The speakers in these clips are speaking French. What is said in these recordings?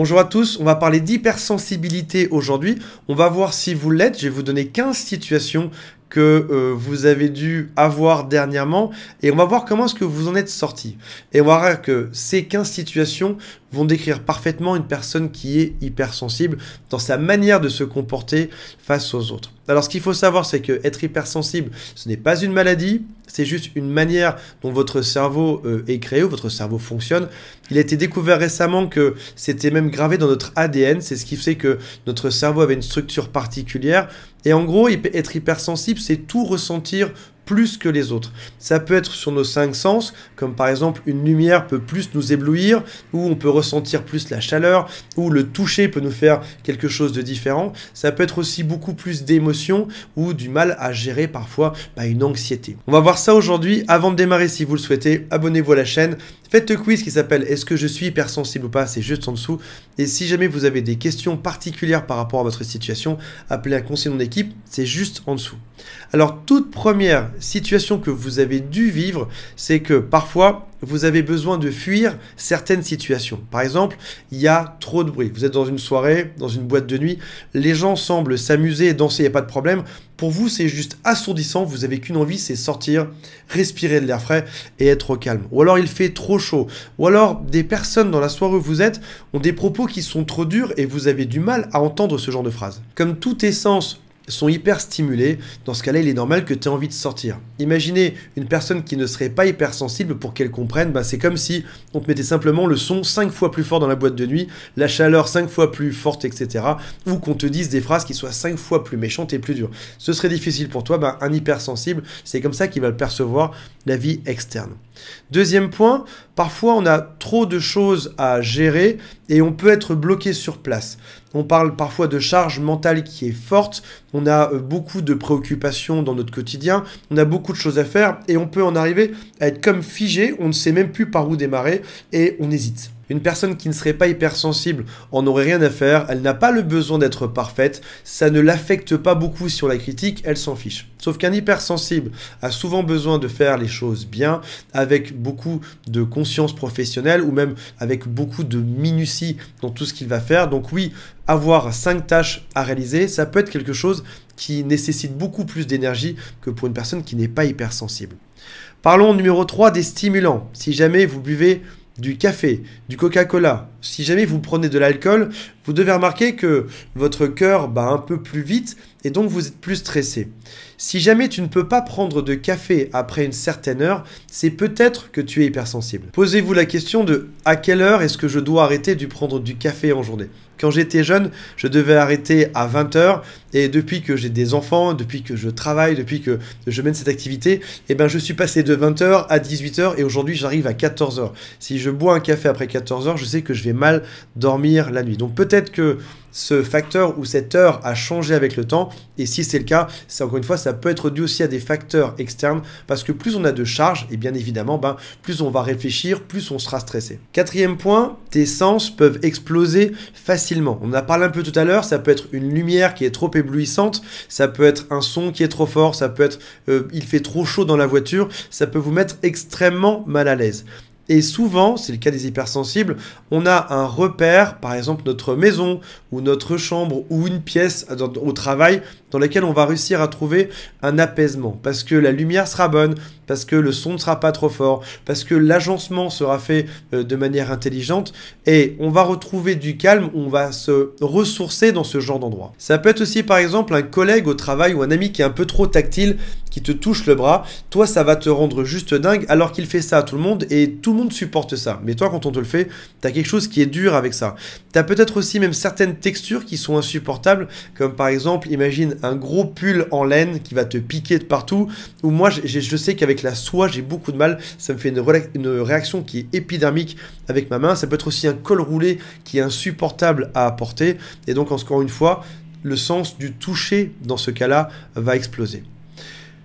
Bonjour à tous, on va parler d'hypersensibilité aujourd'hui. On va voir si vous l'êtes. Je vais vous donner 15 situations que euh, vous avez dû avoir dernièrement et on va voir comment est-ce que vous en êtes sorti. Et on va voir que ces 15 situations, vont décrire parfaitement une personne qui est hypersensible dans sa manière de se comporter face aux autres. Alors ce qu'il faut savoir, c'est que être hypersensible, ce n'est pas une maladie, c'est juste une manière dont votre cerveau euh, est créé ou votre cerveau fonctionne. Il a été découvert récemment que c'était même gravé dans notre ADN, c'est ce qui fait que notre cerveau avait une structure particulière. Et en gros, être hypersensible, c'est tout ressentir plus que les autres. Ça peut être sur nos cinq sens, comme par exemple une lumière peut plus nous éblouir, ou on peut ressentir plus la chaleur, ou le toucher peut nous faire quelque chose de différent. Ça peut être aussi beaucoup plus d'émotions ou du mal à gérer parfois bah, une anxiété. On va voir ça aujourd'hui. Avant de démarrer, si vous le souhaitez, abonnez-vous à la chaîne, Faites le quiz qui s'appelle Est-ce que je suis hypersensible ou pas C'est juste en dessous. Et si jamais vous avez des questions particulières par rapport à votre situation, appelez un conseiller mon équipe, c'est juste en dessous. Alors, toute première situation que vous avez dû vivre, c'est que parfois vous avez besoin de fuir certaines situations. Par exemple, il y a trop de bruit. Vous êtes dans une soirée, dans une boîte de nuit, les gens semblent s'amuser danser, il n'y a pas de problème. Pour vous, c'est juste assourdissant, vous n'avez qu'une envie, c'est sortir, respirer de l'air frais et être au calme. Ou alors il fait trop chaud. Ou alors des personnes dans la soirée où vous êtes ont des propos qui sont trop durs et vous avez du mal à entendre ce genre de phrase. Comme toute essence sont hyper stimulés, dans ce cas-là, il est normal que tu aies envie de sortir. Imaginez une personne qui ne serait pas hypersensible pour qu'elle comprenne, bah, c'est comme si on te mettait simplement le son 5 fois plus fort dans la boîte de nuit, la chaleur 5 fois plus forte, etc. Ou qu'on te dise des phrases qui soient 5 fois plus méchantes et plus dures. Ce serait difficile pour toi, bah, un hypersensible, c'est comme ça qu'il va percevoir la vie externe. Deuxième point, Parfois, on a trop de choses à gérer et on peut être bloqué sur place. On parle parfois de charge mentale qui est forte, on a euh, beaucoup de préoccupations dans notre quotidien, on a beaucoup de choses à faire et on peut en arriver à être comme figé, on ne sait même plus par où démarrer et on hésite. Une personne qui ne serait pas hypersensible en aurait rien à faire, elle n'a pas le besoin d'être parfaite, ça ne l'affecte pas beaucoup sur la critique, elle s'en fiche. Sauf qu'un hypersensible a souvent besoin de faire les choses bien, avec beaucoup de conscience professionnelle ou même avec beaucoup de minutie dans tout ce qu'il va faire. Donc oui, avoir 5 tâches à réaliser, ça peut être quelque chose qui nécessite beaucoup plus d'énergie que pour une personne qui n'est pas hypersensible. Parlons numéro 3 des stimulants. Si jamais vous buvez du café, du Coca-Cola. Si jamais vous prenez de l'alcool, vous devez remarquer que votre cœur bat un peu plus vite et donc vous êtes plus stressé. Si jamais tu ne peux pas prendre de café après une certaine heure, c'est peut-être que tu es hypersensible. Posez-vous la question de à quelle heure est-ce que je dois arrêter de prendre du café en journée Quand j'étais jeune, je devais arrêter à 20h et depuis que j'ai des enfants, depuis que je travaille, depuis que je mène cette activité, eh ben je suis passé de 20h à 18h et aujourd'hui j'arrive à 14h. Si je bois un café après 14h, je sais que je vais mal dormir la nuit. Donc peut-être que ce facteur ou cette heure a changé avec le temps. Et si c'est le cas, c'est encore une fois, ça peut être dû aussi à des facteurs externes parce que plus on a de charges, et bien évidemment, ben, plus on va réfléchir, plus on sera stressé. Quatrième point, tes sens peuvent exploser facilement. On en a parlé un peu tout à l'heure, ça peut être une lumière qui est trop éblouissante, ça peut être un son qui est trop fort, ça peut être euh, il fait trop chaud dans la voiture, ça peut vous mettre extrêmement mal à l'aise. Et souvent, c'est le cas des hypersensibles, on a un repère, par exemple notre maison ou notre chambre ou une pièce au travail dans lesquelles on va réussir à trouver un apaisement, parce que la lumière sera bonne, parce que le son ne sera pas trop fort, parce que l'agencement sera fait euh, de manière intelligente, et on va retrouver du calme, on va se ressourcer dans ce genre d'endroit. Ça peut être aussi par exemple un collègue au travail ou un ami qui est un peu trop tactile, qui te touche le bras, toi ça va te rendre juste dingue alors qu'il fait ça à tout le monde et tout le monde supporte ça. Mais toi quand on te le fait, t'as quelque chose qui est dur avec ça. T'as peut-être aussi même certaines textures qui sont insupportables, comme par exemple, imagine un gros pull en laine qui va te piquer de partout. Ou moi, je sais qu'avec la soie, j'ai beaucoup de mal. Ça me fait une, réaction qui est épidermique avec ma main. Ça peut être aussi un col roulé qui est insupportable à porter. Et donc, encore une fois, le sens du toucher dans ce cas-là va exploser.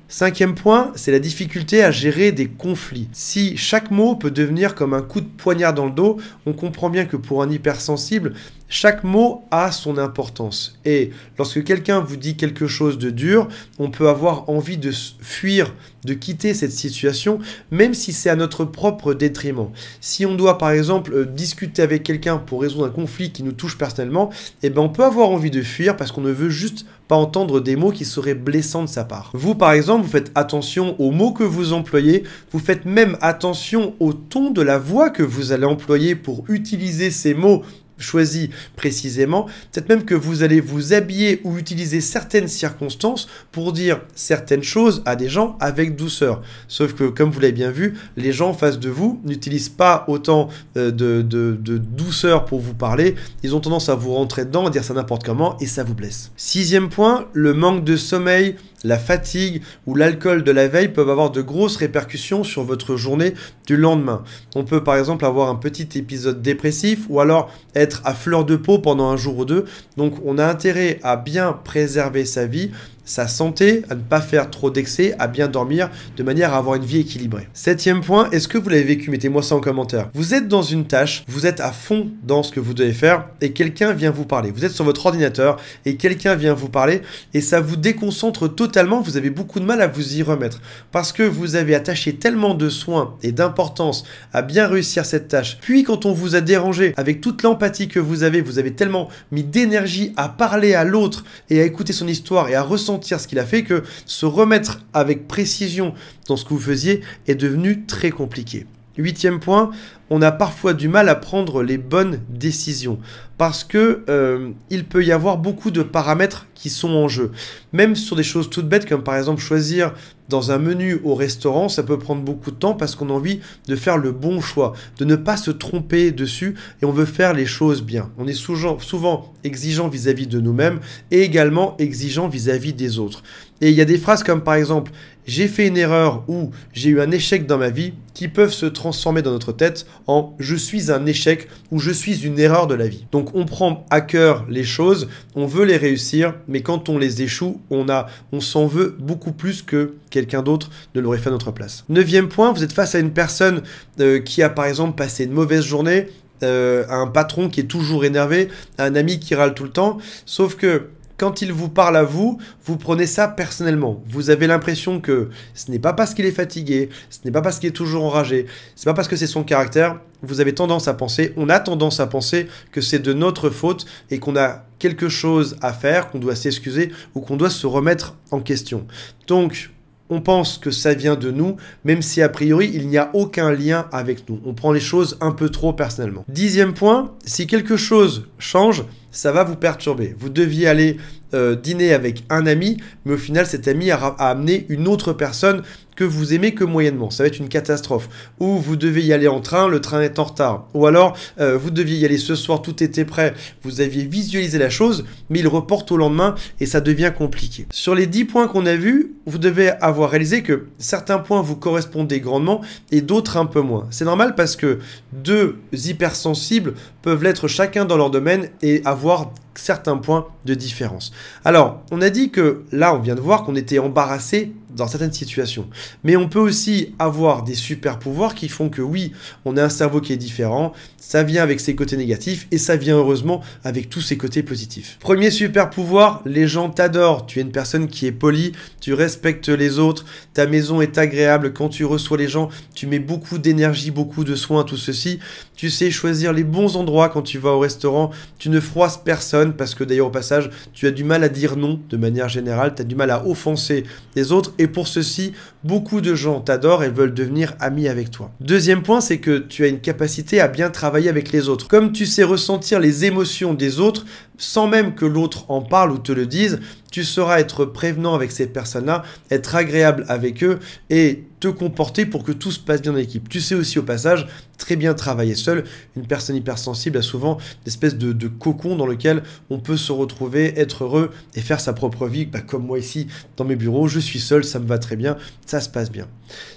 Cinquième point, c'est la difficulté à gérer des conflits. Si chaque mot peut devenir comme un coup de poignard dans le dos, on comprend bien que pour un hypersensible, chaque mot a son importance. Et lorsque quelqu'un vous dit quelque chose de dur, on peut avoir envie de fuir, de quitter cette situation, même si c'est à notre propre détriment. Si on doit par exemple euh, discuter avec quelqu'un pour résoudre un conflit qui nous touche personnellement, eh ben, on peut avoir envie de fuir parce qu'on ne veut juste pas entendre des mots qui seraient blessants de sa part. Vous par exemple, vous faites attention aux mots que vous employez, vous faites même attention au ton de la voix que vous allez employer pour utiliser ces mots choisi précisément. Peut-être même que vous allez vous habiller ou utiliser certaines circonstances pour dire certaines choses à des gens avec douceur. Sauf que, comme vous l'avez bien vu, les gens en face de vous n'utilisent pas autant euh, de, de, douceur pour vous parler. Ils ont tendance à vous rentrer dedans, à dire ça n'importe comment et ça vous blesse. Sixième point, le manque de sommeil la fatigue ou l'alcool de la veille peuvent avoir de grosses répercussions sur votre journée du lendemain. On peut par exemple avoir un petit épisode dépressif ou alors être à fleur de peau pendant un jour ou deux. Donc on a intérêt à bien préserver sa vie sa santé, à ne pas faire trop d'excès, à bien dormir, de manière à avoir une vie équilibrée. Septième point, est-ce que vous l'avez vécu Mettez-moi ça en commentaire. Vous êtes dans une tâche, vous êtes à fond dans ce que vous devez faire, et quelqu'un vient vous parler. Vous êtes sur votre ordinateur, et quelqu'un vient vous parler, et ça vous déconcentre totalement, vous avez beaucoup de mal à vous y remettre. Parce que vous avez attaché tellement de soins et d'importance à bien réussir cette tâche. Puis quand on vous a dérangé, avec toute l'empathie que vous avez, vous avez tellement mis d'énergie à parler à l'autre, et à écouter son histoire, et à ressentir ce qu'il a fait que se remettre avec précision dans ce que vous faisiez est devenu très compliqué. Huitième point, on a parfois du mal à prendre les bonnes décisions parce que euh, il peut y avoir beaucoup de paramètres qui sont en jeu. Même sur des choses toutes bêtes comme par exemple choisir dans un menu au restaurant, ça peut prendre beaucoup de temps parce qu'on a envie de faire le bon choix, de ne pas se tromper dessus et on veut faire les choses bien. On est souvent, exigeant vis-à-vis de nous-mêmes et également exigeant vis-à-vis -vis des autres. Et il y a des phrases comme par exemple j'ai fait une erreur ou j'ai eu un échec dans ma vie qui peuvent se transformer dans notre tête en je suis un échec ou je suis une erreur de la vie. Donc on prend à cœur les choses, on veut les réussir, mais quand on les échoue, on, a, on s'en veut beaucoup plus que quelqu'un d'autre ne l'aurait fait à notre place. Neuvième point, vous êtes face à une personne euh, qui a par exemple passé une mauvaise journée, euh, un patron qui est toujours énervé, un ami qui râle tout le temps, sauf que quand il vous parle à vous, vous prenez ça personnellement. Vous avez l'impression que ce n'est pas parce qu'il est fatigué, ce n'est pas parce qu'il est toujours enragé, ce n'est pas parce que c'est son caractère. Vous avez tendance à penser, on a tendance à penser que c'est de notre faute et qu'on a quelque chose à faire, qu'on doit s'excuser ou qu'on doit se remettre en question. Donc, on pense que ça vient de nous, même si a priori il n'y a aucun lien avec nous. On prend les choses un peu trop personnellement. Dixième point, si quelque chose change, ça va vous perturber. Vous deviez aller euh, dîner avec un ami, mais au final cet ami a amené une autre personne que vous aimez que moyennement. Ça va être une catastrophe. Ou vous devez y aller en train, le train est en retard. Ou alors, euh, vous deviez y aller ce soir, tout était prêt, vous aviez visualisé la chose, mais il reporte au lendemain et ça devient compliqué. Sur les 10 points qu'on a vus, vous devez avoir réalisé que certains points vous correspondaient grandement et d'autres un peu moins. C'est normal parce que deux hypersensibles peuvent l'être chacun dans leur domaine et avoir certains points de différence. Alors, on a dit que là, on vient de voir qu'on était embarrassé dans certaines situations. Mais on peut aussi avoir des super pouvoirs qui font que oui, on a un cerveau qui est différent, ça vient avec ses côtés négatifs et ça vient heureusement avec tous ses côtés positifs. Premier super pouvoir, les gens t'adorent, tu es une personne qui est polie, tu respectes les autres, ta maison est agréable, quand tu reçois les gens, tu mets beaucoup d'énergie, beaucoup de soins, tout ceci, tu sais choisir les bons endroits quand tu vas au restaurant, tu ne froisses personne parce que d'ailleurs au passage, tu as du mal à dire non de manière générale, tu as du mal à offenser les autres et pour ceci, beaucoup de gens t'adorent et veulent devenir amis avec toi. Deuxième point, c'est que tu as une capacité à bien travailler avec les autres. Comme tu sais ressentir les émotions des autres, sans même que l'autre en parle ou te le dise, tu sauras être prévenant avec ces personnes-là, être agréable avec eux et te comporter pour que tout se passe bien en équipe. Tu sais aussi au passage très bien travailler seul. Une personne hypersensible a souvent une espèce de, de cocon dans lequel on peut se retrouver, être heureux et faire sa propre vie. Bah, comme moi ici dans mes bureaux, je suis seul, ça me va très bien, ça se passe bien.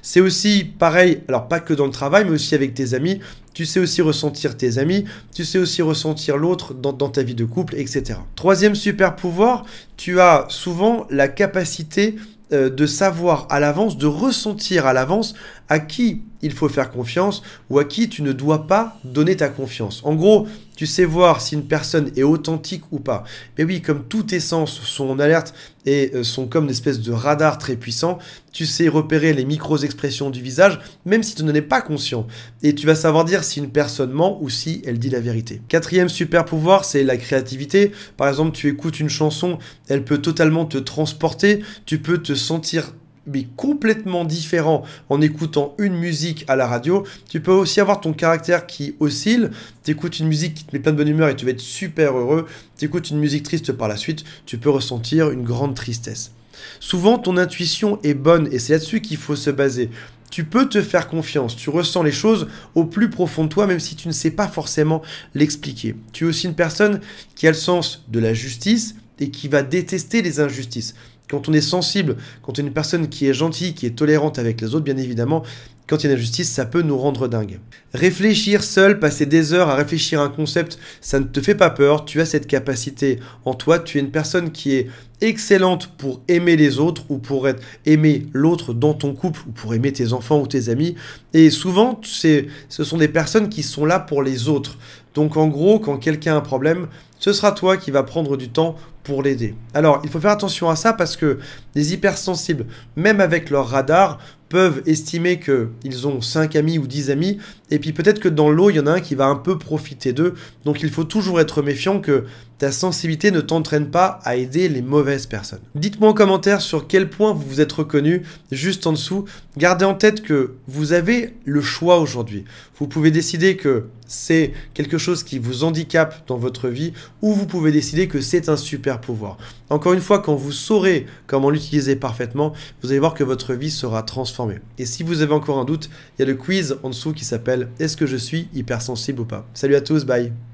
C'est aussi pareil, alors pas que dans le travail, mais aussi avec tes amis, tu sais aussi ressentir tes amis, tu sais aussi ressentir l'autre dans, ta vie de couple, etc. Troisième super pouvoir, tu as souvent la capacité euh, de savoir à l'avance, de ressentir à l'avance à qui il faut faire confiance ou à qui tu ne dois pas donner ta confiance. En gros, tu sais voir si une personne est authentique ou pas. Mais oui, comme tous tes sens sont en alerte et euh, sont comme une espèce de radar très puissant, tu sais repérer les micro-expressions du visage, même si tu n'en es pas conscient. Et tu vas savoir dire si une personne ment ou si elle dit la vérité. Quatrième super pouvoir, c'est la créativité. Par exemple, tu écoutes une chanson, elle peut totalement te transporter, tu peux te sentir mais complètement différent en écoutant une musique à la radio. Tu peux aussi avoir ton caractère qui oscille. écoutes une musique qui te met plein de bonne humeur et tu vas être super heureux. écoutes une musique triste par la suite, tu peux ressentir une grande tristesse. Souvent, ton intuition est bonne et c'est là-dessus qu'il faut se baser. Tu peux te faire confiance, tu ressens les choses au plus profond de toi, même si tu ne sais pas forcément l'expliquer. Tu es aussi une personne qui a le sens de la justice et qui va détester les injustices. Quand on est sensible, quand on est une personne qui est gentille, qui est tolérante avec les autres, bien évidemment, quand il y a une injustice, ça peut nous rendre dingue. Réfléchir seul, passer des heures à réfléchir à un concept, ça ne te fait pas peur, tu as cette capacité en toi, tu es une personne qui est excellente pour aimer les autres ou pour être, aimer l'autre dans ton couple ou pour aimer tes enfants ou tes amis. Et souvent, ce sont des personnes qui sont là pour les autres. Donc en gros, quand quelqu'un a un problème, ce sera toi qui va prendre du temps pour l'aider. Alors, il faut faire attention à ça parce que les hypersensibles, même avec leur radar, peuvent estimer qu'ils ont 5 amis ou 10 amis, et puis peut-être que dans l'eau, il y en a un qui va un peu profiter d'eux, donc il faut toujours être méfiant que ta sensibilité ne t'entraîne pas à aider les mauvaises personnes. Dites-moi en commentaire sur quel point vous vous êtes reconnu, juste en dessous. Gardez en tête que vous avez le choix aujourd'hui. Vous pouvez décider que c'est quelque chose qui vous handicape dans votre vie, ou vous pouvez décider que c'est un super pouvoir. Encore une fois, quand vous saurez comment l'utiliser parfaitement, vous allez voir que votre vie sera transformée. Et si vous avez encore un doute, il y a le quiz en dessous qui s'appelle Est-ce que je suis hypersensible ou pas Salut à tous, bye